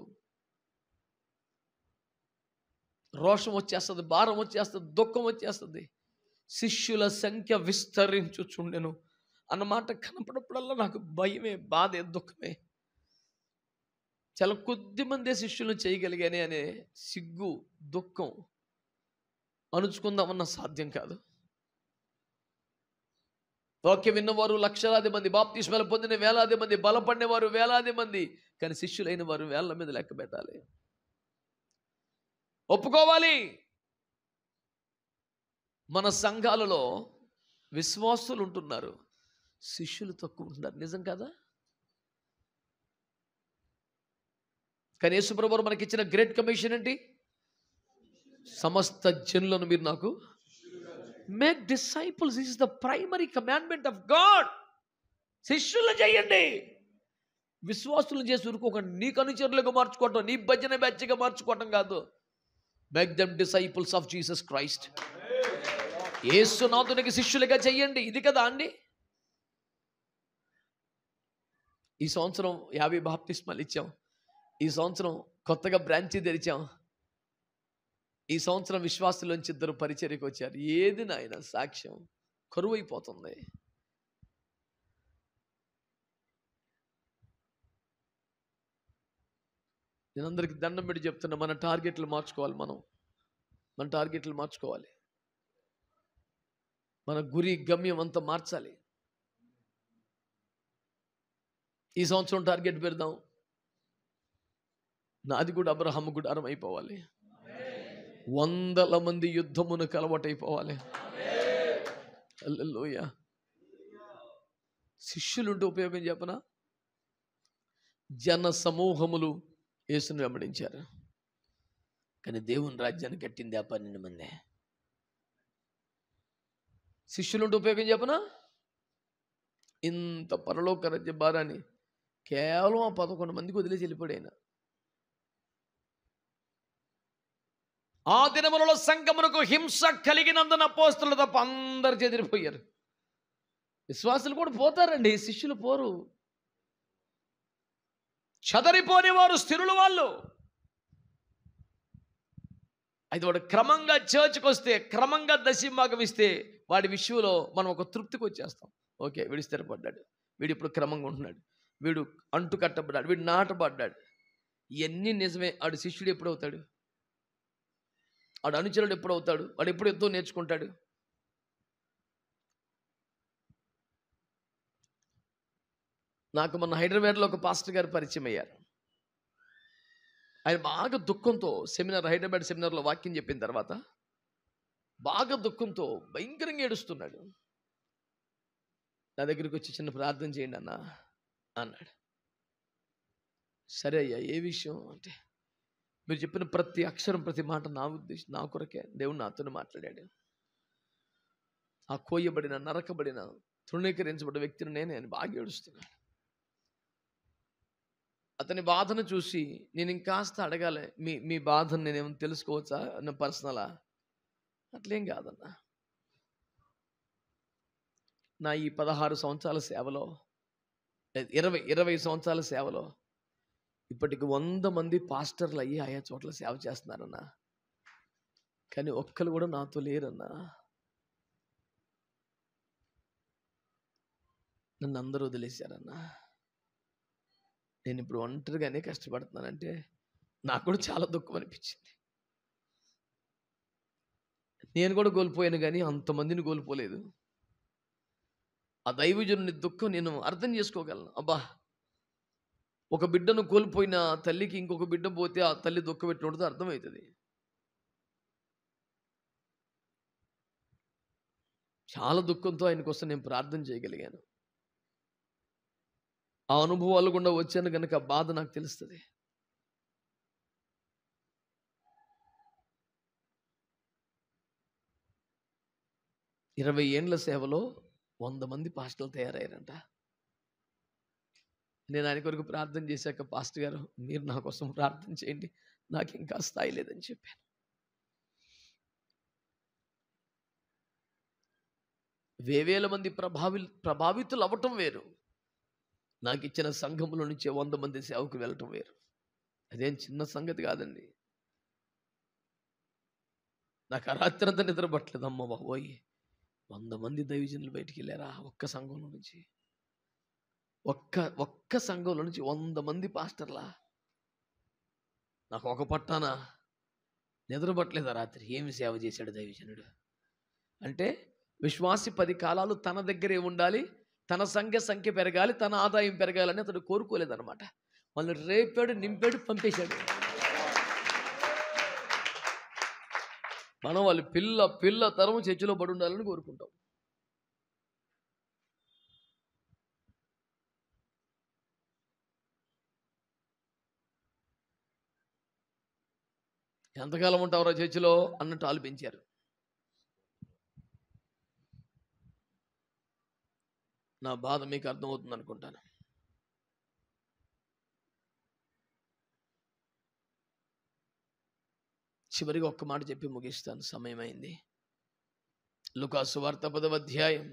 రోషం వచ్చేస్తుంది భారం వచ్చేస్తుంది దుఃఖం వచ్చేస్తుంది శిష్యుల సంఖ్య విస్తరించుచుండెను అన్నమాట కనపడప్పుడల్లా నాకు భయమే బాధే దుఃఖమే చాలా కొద్ది మందే శిష్యులను చేయగలిగానే అనే సిగ్గు దుఃఖం అణుచుకుందామన్నా సాధ్యం కాదు వాక్యం విన్నవారు లక్షలాది మంది బాప్తిష్మలు పొందిన వేలాది మంది బలపడినవారు వేలాది మంది కానీ శిష్యులైన వారు వేళ్ల మీద లెక్క పెట్టాలి ఒప్పుకోవాలి మన సంఘాలలో విశ్వాసులు ఉంటున్నారు శిష్యులు తక్కువ ఉంటున్నారు నిజం కదా కానీ యేసుప్రభు మనకిచ్చిన గ్రేట్ కమిషన్ ఏంటి సమస్త జనులను మీరు నాకు make disciples is the primary commandment of God శిష్యులు చేయండి విశ్వాసులు చేసి ఊరుకోకండి నీకు అనుచరులుగా మార్చుకోవటం నీ భజన బ్యాచ్గా మార్చుకోవటం కాదు make them disciples of Jesus Christ ఏసునాథునికి శిష్యులుగా చెయ్యండి ఇది కదా అండి ఈ సంవత్సరం యాభై బాప్తిస్మాలు ఇచ్చాం ఈ సంవత్సరం కొత్తగా బ్రాంచీ తెరిచాం ఈ సంవత్సరం విశ్వాసులోంచి ఇద్దరు పరిచర్యకు వచ్చారు ఏది నాయన సాక్ష్యం కరువైపోతుంది నేను అందరికి దండం పెట్టి చెప్తున్నా మన టార్గెట్లు మార్చుకోవాలి మనం మన టార్గెట్లు మార్చుకోవాలి మన గురి గమ్యం అంతా మార్చాలి ఈ సంవత్సరం టార్గెట్ పెడదాం నాది కూడా అబ్రహం గుడారం అయిపోవాలి వందల మంది యుద్ధమునకు అలవాటైపోవాలి లోయ శిష్యులుంటే ఉపయోగం చెప్పన జన సమూహములు యేసును వెంబడించారు కానీ దేవుని రాజ్యాన్ని కట్టింది ఆ పన్నెండు మంది శిష్యులుంటే ఉపయోగం చెప్పన ఇంత పరలోక రాజ్య భారాన్ని కేవలం ఆ పదకొండు మందికి వదిలేసి వెళ్ళిపోయాడు ఆ దినములలో సంఘమునకు హింస కలిగినందున పోస్తులు తప్ప అందరు చెదిరిపోయారు విశ్వాసులు కూడా పోతారండి శిష్యులు పోరు చదరిపోని వారు స్థిరులు వాళ్ళు అది వాడు క్రమంగా చర్చ్కి వస్తే క్రమంగా దశింభాగం భాగమిస్తే వాడి విషయంలో మనం ఒక తృప్తికి వచ్చేస్తాం ఓకే వీడు స్థిరపడ్డాడు వీడు ఇప్పుడు క్రమంగా ఉంటున్నాడు వీడు అంటు కట్టబడ్డాడు వీడు నాటబడ్డాడు ఇవన్నీ నిజమే ఆడు శిష్యుడు ఎప్పుడవుతాడు వాడు అనుచరుడు ఎప్పుడు అవుతాడు వాడు ఎప్పుడు యుద్ధం నేర్చుకుంటాడు నాకు మొన్న హైదరాబాద్లో ఒక పాస్టర్ గారు పరిచయం అయ్యారు ఆయన బాగా దుఃఖంతో సెమినార్ హైదరాబాద్ సెమినార్లో వాక్యం చెప్పిన తర్వాత బాగా దుఃఖంతో భయంకరంగా ఏడుస్తున్నాడు నా దగ్గరికి వచ్చి చిన్న ప్రార్థన చేయండి అన్న అన్నాడు సరే అయ్యా ఏ విషయం అంటే మీరు చెప్పిన ప్రతి అక్షరం ప్రతి మాట నా ఉద్దేశం నా కొరకే దేవుడు నాతో మాట్లాడాడు ఆ కోయబడిన నరకబడిన తృణీకరించబడిన వ్యక్తిని నేనే నేను బాగా ఏడుస్తున్నాను అతని బాధను చూసి నేను ఇంకాస్త అడగాలి మీ మీ బాధను నేనేమో తెలుసుకోవచ్చా అన్న పర్సనలా అట్లేం కాదన్నా నా ఈ పదహారు సంవత్సరాల సేవలో ఇరవై ఇరవై సంవత్సరాల సేవలో ఇప్పటికి వంద మంది పాస్టర్లు అయ్యి ఆయా చోట్ల సేవ చేస్తున్నారన్నా కానీ ఒక్కరు కూడా నాతో లేరన్నా నన్ను అందరూ వదిలేశారన్నా నేను ఇప్పుడు ఒంటరిగానే కష్టపడుతున్నానంటే నాకు కూడా చాలా దుఃఖం అనిపించింది నేను కూడా కోల్పోయాను కానీ అంతమందిని కోల్పోలేదు ఆ దైవజనుని దుఃఖం నేను అర్థం చేసుకోగలను అబ్బా ఒక బిడ్డను కోల్పోయిన తల్లికి ఇంకొక బిడ్డ పోతే ఆ తల్లి దుఃఖపెట్టినప్పుడు అర్థమవుతుంది చాలా దుఃఖంతో ఆయన కోసం నేను ప్రార్థన చేయగలిగాను ఆ అనుభవాలు గుండా వచ్చాను కనుక బాధ నాకు తెలుస్తుంది ఇరవై ఏండ్ల సేవలో వంద మంది పాస్టర్లు తయారయ్యారంట నేను ఆయన కొరకు ప్రార్థన చేశాక పాస్ట్ గారు మీరు నా కోసం ప్రార్థన చేయండి నాకు ఇంకా స్థాయి లేదని చెప్పాను వేవేల మంది ప్రభావి ప్రభావితులు అవ్వటం వేరు నాకు ఇచ్చిన సంఘంలో నుంచి వంద మంది సేవకు వెళ్ళటం వేరు అదేం చిన్న సంగతి కాదండి నాకు అరాత్రంతా నిద్రపట్టలేదు అమ్మ బాబోయ్ వంద మంది దైవజనులు బయటికి వెళ్ళారా ఒక్క సంఘంలో నుంచి ఒక్క ఒక్క సంఘంలో నుంచి వంద మంది పాస్టర్లా నాకు ఒక పట్టానా నిద్రపట్టలేదా రాత్రి ఏమి సేవ చేశాడు దైవజనుడు అంటే విశ్వాసి పది కాలాలు తన దగ్గరే ఉండాలి తన సంఘ సంఖ్య పెరగాలి తన ఆదాయం పెరగాలని అతడు కోరుకోలేదన్నమాట వాళ్ళు రేపాడు నింపాడు పంపేశాడు మనం వాళ్ళు పిల్ల పిల్ల తరం చర్చిలో పడి ఉండాలని కోరుకుంటాం ఎంతకాలం ఉంటావురా చర్చిలో అన్నట్టు ఆలపించారు నా బాధ మీకు అర్థమవుతుంది అనుకుంటాను చివరిగా ఒక్క మాట చెప్పి ముగిస్తాను సమయమైంది లుకాసు వార్త పదవ అధ్యాయం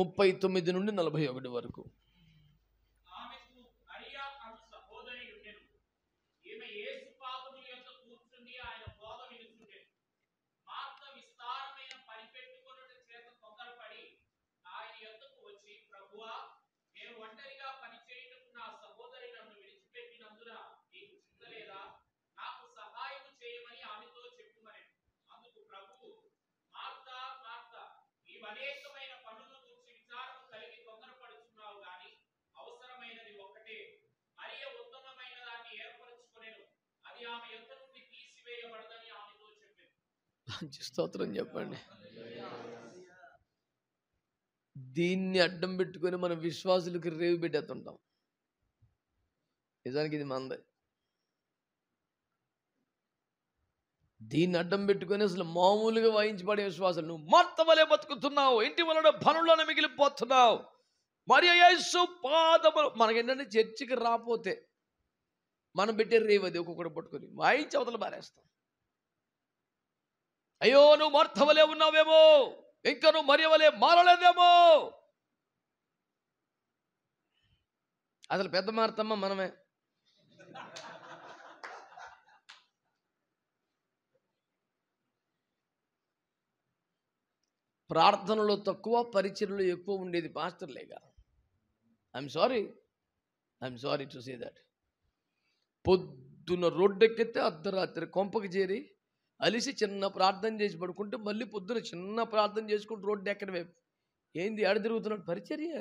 ముప్పై తొమ్మిది నుండి నలభై ఒకటి వరకు అనేకమైన గురించి విచారం కలిగి తొందరపడుచున్నావు గాని అవసరమైనది మరి ఉత్తమమైన దాన్ని ఏర్పరచుకునేను అది ఆమె నుండి తీసివేయబడదని ఆమెతో చెప్పింది స్తోత్రం చెప్పండి దీన్ని అడ్డం పెట్టుకొని మనం విశ్వాసులకు రేవు పెట్టేస్తుంటాం నిజానికి ఇది మందే దీన్ని అడ్డం పెట్టుకొని అసలు మామూలుగా వాయించబడే విశ్వాసం నువ్వు మత్తవలే బతుకుతున్నావు ఇంటి వలన పనులను మిగిలిపోతున్నావు మరి యేసు పాదములు మనకేంటంటే చర్చికి రాపోతే మనం పెట్టే అది ఒక్కొక్కటి పట్టుకొని వాయించి అవతల బారేస్తాం అయ్యో నువ్వు మర్తవలే ఉన్నావేమో ఇంకా నువ్వు మరియవలే మారలేదేమో అసలు పెద్ద మార్తమ్మ మనమే ప్రార్థనలో తక్కువ పరిచయలు ఎక్కువ ఉండేది పాస్టర్లేగా I'm sorry I'm sorry to say that పొద్దున రోడ్డెక్కితే అర్ధరాత్రి కొంపకి చేరి అలిసి చిన్న ప్రార్థన చేసి పడుకుంటే మళ్ళీ పొద్దున చిన్న ప్రార్థన చేసుకుంటూ రోడ్డు ఎక్కడమే ఏంది ఆడ తిరుగుతున్నాడు పరిచర్య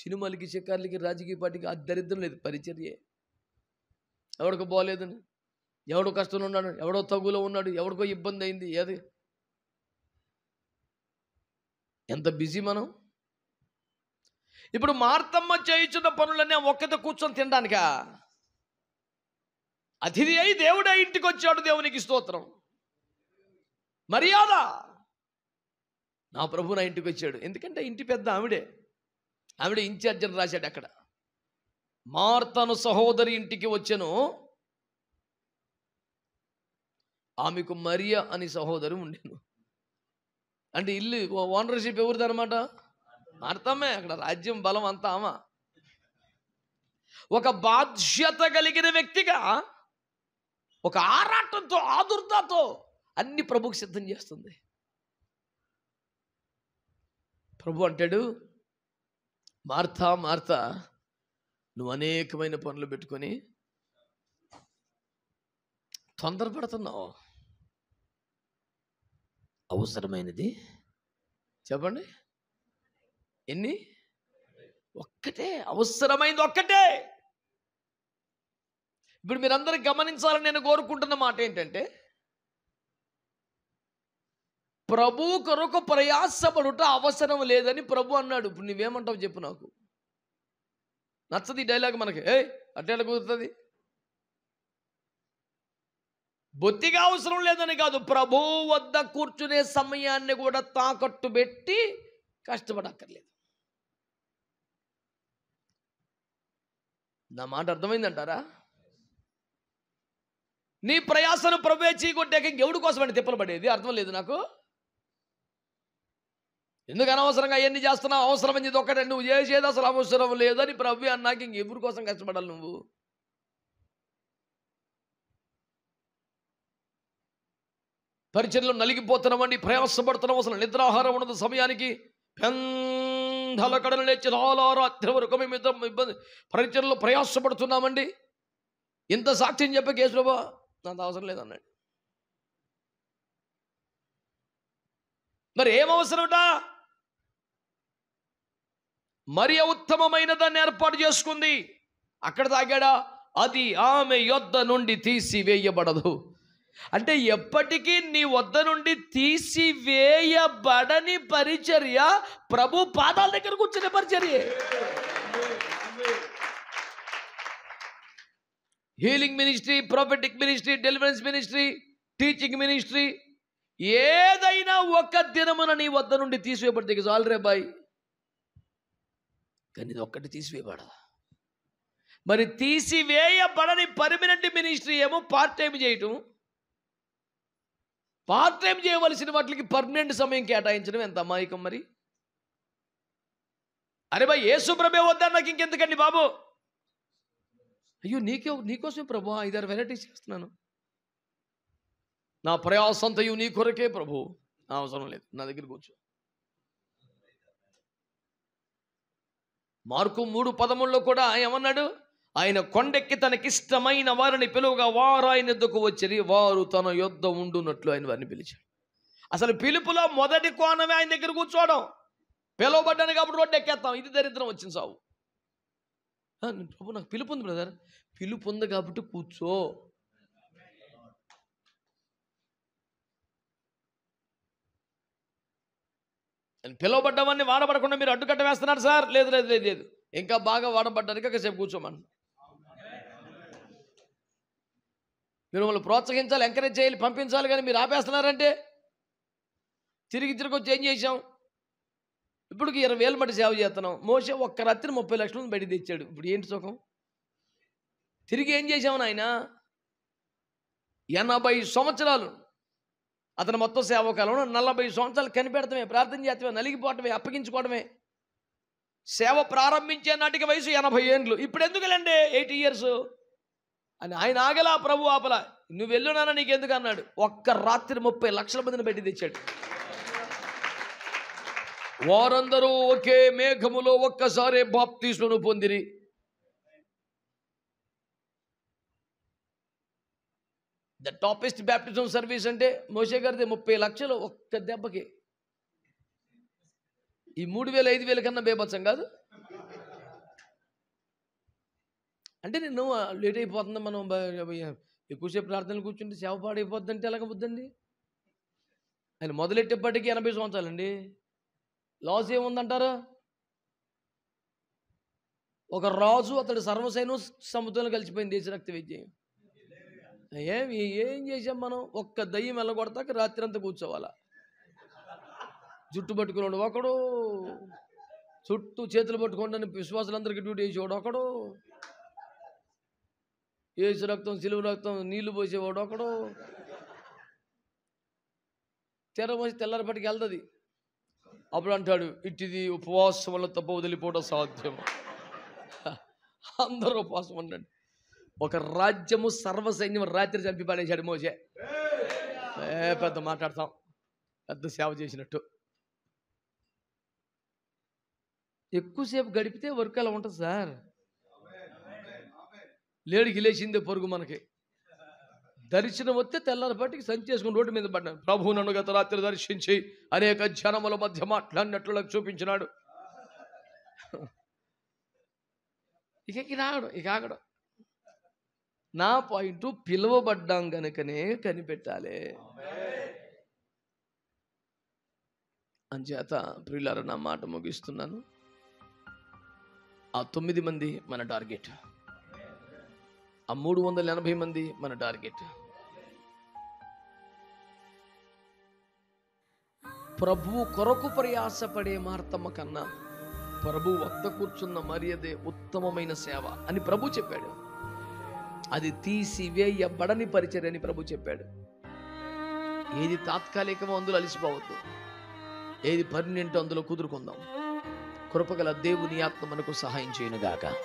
సినిమాలకి శిఖర్లకి రాజకీయ పార్టీకి ఆ దరిద్రం లేదు పరిచర్య ఎవడికో బాగోలేదని ఎవడో కష్టంలో ఉన్నాడు ఎవడో తగులో ఉన్నాడు ఎవడికో ఇబ్బంది అయింది ఏది ఎంత బిజీ మనం ఇప్పుడు మార్తమ్మ చేయించిన పనులన్నీ ఒక్కత కూర్చొని తినడానిక అతిథి అయి దేవుడే ఇంటికి వచ్చాడు దేవునికి స్తోత్రం మర్యాద నా ప్రభు నా ఇంటికి వచ్చాడు ఎందుకంటే ఇంటి పెద్ద ఆవిడే ఆవిడ ఇన్ఛార్జ్ అని రాశాడు అక్కడ మార్తను సహోదరి ఇంటికి వచ్చాను ఆమెకు మరియ అని సహోదరు ఉండేను అంటే ఇల్లు ఓనర్షిప్ అనమాట అర్థమే అక్కడ రాజ్యం బలం అంతా ఆమా ఒక బాధ్యత కలిగిన వ్యక్తిగా ఒక ఆరాటంతో ఆదుర్తతో అన్ని ప్రభుకు సిద్ధం చేస్తుంది ప్రభు అంటాడు మార్తా మార్తా నువ్వు అనేకమైన పనులు పెట్టుకొని తొందరపడుతున్నావు అవసరమైనది చెప్పండి ఎన్ని ఒక్కటే అవసరమైంది ఒక్కటే ఇప్పుడు మీరందరూ గమనించాలని నేను కోరుకుంటున్న మాట ఏంటంటే ప్రభు కొరకు ప్రయాసపడుట అవసరం లేదని ప్రభు అన్నాడు ఇప్పుడు నువ్వేమంటావు చెప్పు నాకు నచ్చదు ఈ డైలాగ్ మనకి ఏ అట్టేలా కుదురుతుంది బొత్తిగా అవసరం లేదని కాదు ప్రభు వద్ద కూర్చునే సమయాన్ని కూడా తాకట్టు పెట్టి కష్టపడక్కర్లేదు నా మాట అర్థమైందంటారా నీ ప్రయాసను ప్రభువే చీకొట్టాక ఇంకెవడి కోసమని తిప్పలు పడేది అర్థం లేదు నాకు ఎందుకు అనవసరంగా అవన్నీ చేస్తున్నావు అవసరం అని ఒక్కటే నువ్వు చేసేది అసలు అవసరం లేదని ప్రభు అన్నాక ఎవరి కోసం కష్టపడాలి నువ్వు పరిచయంలో నలిగిపోతున్నామండి ప్రయాసపడుతున్నాం అసలు నిద్రాహారం ఉన్నది సమయానికి పెంధల లేచి చాలా రాత్రి వరకు మేము ఇద్దరం ఇబ్బంది పరిచయంలో ప్రయాసపడుతున్నామండి ఇంత సాక్ష్యం చెప్పే బాబా నాకు అవసరం లేదన్నాడు మరి ఏమవసరమట మరి ఉత్తమమైన దాన్ని ఏర్పాటు చేసుకుంది అక్కడ తాగాడా అది ఆమె యొద్ద నుండి తీసివేయబడదు అంటే ఎప్పటికీ నీ వద్ద నుండి తీసివేయబడని పరిచర్య ప్రభు పాదాల దగ్గర కూర్చునే పరిచర్య healing ministry prophetic ministry deliverance ministry teaching ministry ఏదైనా ఒక్క దినమున నీ వద్ద నుండి తీసివేయబడితే చాలు రే బాయ్ కానీ ఒక్కటి తీసివేయబడ మరి తీసివేయబడని పర్మినెంట్ మినిస్ట్రీ ఏమో పార్ట్ టైం చేయటం పార్ట్ టైం చేయవలసిన వాటికి పర్మనెంట్ సమయం కేటాయించడం ఎంత అమాయకం మరి అరే బా ఏసు ప్రభే వద్దా నాకు ఇంకెందుకండి బాబు అయ్యో నీకే నీకోసమే ప్రభు ఐదారు వెరైటీస్ చేస్తున్నాను నా ప్రయాసంతయు నీ కొరకే ప్రభు అవసరం లేదు నా దగ్గర కూర్చో మార్కు మూడు పదముల్లో కూడా ఏమన్నాడు ఆయన కొండెక్కి తనకిష్టమైన వారిని పిలువగా వారు ఆయన ఎద్దుకు వచ్చి వారు తన యుద్ధం ఉండునట్లు ఆయన వారిని పిలిచాడు అసలు పిలుపులో మొదటి కోణమే ఆయన దగ్గర కూర్చోవడం పిలువబడ్డానికి అప్పుడు రోడ్డు ఎక్కేస్తాం ఇది దరిద్రం వచ్చింది సావు ప్రభు నాకు పిలుపు ఉంది బ్రదర్ పిలుపు ఉంది కాబట్టి కూర్చో పిలువబడ్డవన్నీ వాడబడకుండా మీరు అడ్డుకట్ట వేస్తున్నారు సార్ లేదు లేదు లేదు లేదు ఇంకా బాగా వాడబడ్డానికి ఒకసేపు కూర్చోమన్నా మిమ్మల్ని ప్రోత్సహించాలి ఎంకరేజ్ చేయాలి పంపించాలి కానీ మీరు ఆపేస్తున్నారంటే తిరిగి తిరిగి వచ్చి ఏం చేసాం ఇప్పుడు ఇరవై వేలు మట్టి సేవ చేస్తున్నాం మోసే ఒక్క రాత్రి ముప్పై లక్షలు బయట తెచ్చాడు ఇప్పుడు ఏంటి సుఖం తిరిగి ఏం చేసాము ఆయన ఎనభై సంవత్సరాలు అతను మొత్తం సేవకాలంలో నలభై సంవత్సరాలు కనిపెడతామే ప్రార్థన చేస్తామే నలిగిపోవటమే అప్పగించుకోవడమే సేవ ప్రారంభించే నాటికి వయసు ఎనభై ఏండ్లు ఇప్పుడు లేండి ఎయిటీ ఇయర్స్ అని ఆయన ఆగలా ప్రభు ఆపల నువ్వు వెళ్ళున్నానా ఎందుకు అన్నాడు ఒక్క రాత్రి ముప్పై లక్షల మందిని పెట్టి తెచ్చాడు వారందరూ ఒకే మేఘములో ఒక్కసారే తీసుకుని పొందిరి ద టాపెస్ట్ బ్యాప్టిజం సర్వీస్ అంటే మోసే గారిది ముప్పై లక్షలు ఒక్క దెబ్బకి ఈ మూడు వేల ఐదు వేల కన్నా బేబత్సం కాదు అంటే నేను లేట్ అయిపోతుంది మనం ఎక్కువసేపు ప్రార్థనలు కూర్చుంటే సేవ పాడైపోద్ది అంటే ఎలాగపోద్దండి ఆయన మొదలెట్టేప్పటికీ ఎనభై సంవత్సరాలండి లాస్ ఏముందంటారు ఒక రాజు అతడు సర్వసైన్యం సముద్రంలో కలిసిపోయింది దేశరక్త విజయం ఏం ఏం చేసాం మనం ఒక్క దయ్యం వెళ్ళగొడతాక రాత్రి అంతా కూర్చోవాలా జుట్టు పట్టుకున్నాడు ఒకడు చుట్టూ చేతులు పట్టుకోండి విశ్వాసులందరికీ డ్యూటీ చేసేవాడు ఒకడు ఏసు రక్తం సిలువు రక్తం నీళ్లు పోసేవాడు ఒకడు తెర పోసి తెల్లరపటికి వెళ్తుంది అప్పుడు అంటాడు ఇట్టిది ఉపవాసం వల్ల తప్ప వదిలిపోవడం సాధ్యం అందరూ ఉపవాసం అంటాడు ఒక రాజ్యము సర్వసైన్యం రాత్రి చంపి పడేశాడు మోసే ఏ పెద్ద మాట్లాడతాం పెద్ద సేవ చేసినట్టు ఎక్కువసేపు గడిపితే వర్క్ అలా ఉంటుంది సార్ లేడికి లేచిందే పొరుగు మనకి దర్శనం వస్తే పట్టికి సంచి చేసుకుని రోడ్డు మీద పడ్డాను ప్రభు నన్ను గత రాత్రి దర్శించి అనేక జనముల మధ్య మాట్లాడినట్లు చూపించినాడు ఇక ఆగడం ఇక ఆగడం నా పాయింట్ పిలువబడ్డాం గనుకనే కనిపెట్టాలి అంచేత ప్రియులారా నా మాట ముగిస్తున్నాను ఆ తొమ్మిది మంది మన టార్గెట్ ఆ మూడు వందల ఎనభై మంది మన టార్గెట్ ప్రభువు కొరకు ప్రయాసపడే మార్తమ్మ కన్నా ప్రభు వద్ద కూర్చున్న మర్యాదే ఉత్తమమైన సేవ అని ప్రభు చెప్పాడు అది తీసి తీసివేయబడని పరిచర్ అని ప్రభు చెప్పాడు ఏది తాత్కాలికమో అందులో అలిసిపోవద్దు ఏది పర్మనెంట్ అందులో కుదురుకుందాం కృపగల దేవుని ఆత్మ మనకు సహాయం చేయనుగాక